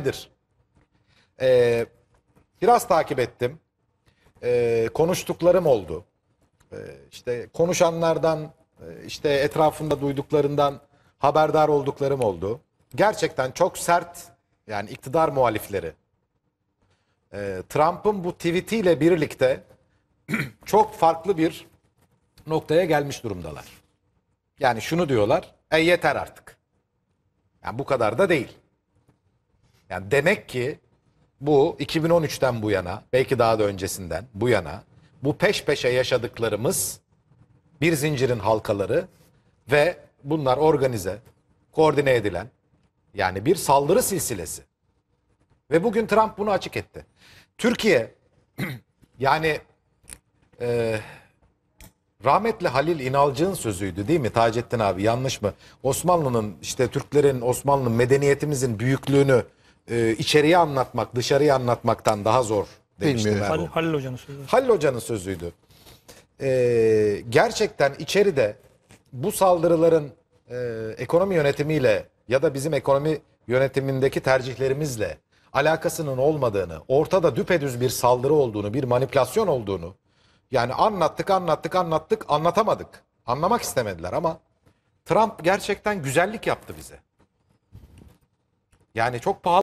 nedir? Ee, biraz takip ettim. Ee, konuştuklarım oldu. Ee, işte konuşanlardan, e, işte etrafında duyduklarından haberdar olduklarım oldu. Gerçekten çok sert yani iktidar muhalifleri. Ee, Trump'ın bu tweetiyle birlikte çok farklı bir noktaya gelmiş durumdalar. Yani şunu diyorlar, e yeter artık. Yani bu kadar da değil. Yani demek ki bu 2013'ten bu yana belki daha da öncesinden bu yana bu peş peşe yaşadıklarımız bir zincirin halkaları ve bunlar organize, koordine edilen yani bir saldırı silsilesi. Ve bugün Trump bunu açık etti. Türkiye yani e, rahmetli Halil İnalcı'nın sözüydü değil mi Taceddin abi yanlış mı? Osmanlı'nın işte Türklerin Osmanlı medeniyetimizin büyüklüğünü e, içeriye anlatmak, dışarıya anlatmaktan daha zor demişti Bilmiyorum. Hal, Halil Hoca'nın sözü. Halil Hoca'nın sözüydü. E, gerçekten içeride bu saldırıların e, ekonomi yönetimiyle ya da bizim ekonomi yönetimindeki tercihlerimizle alakasının olmadığını, ortada düpedüz bir saldırı olduğunu, bir manipülasyon olduğunu yani anlattık, anlattık, anlattık, anlatamadık. Anlamak istemediler ama Trump gerçekten güzellik yaptı bize. Yani çok pahalı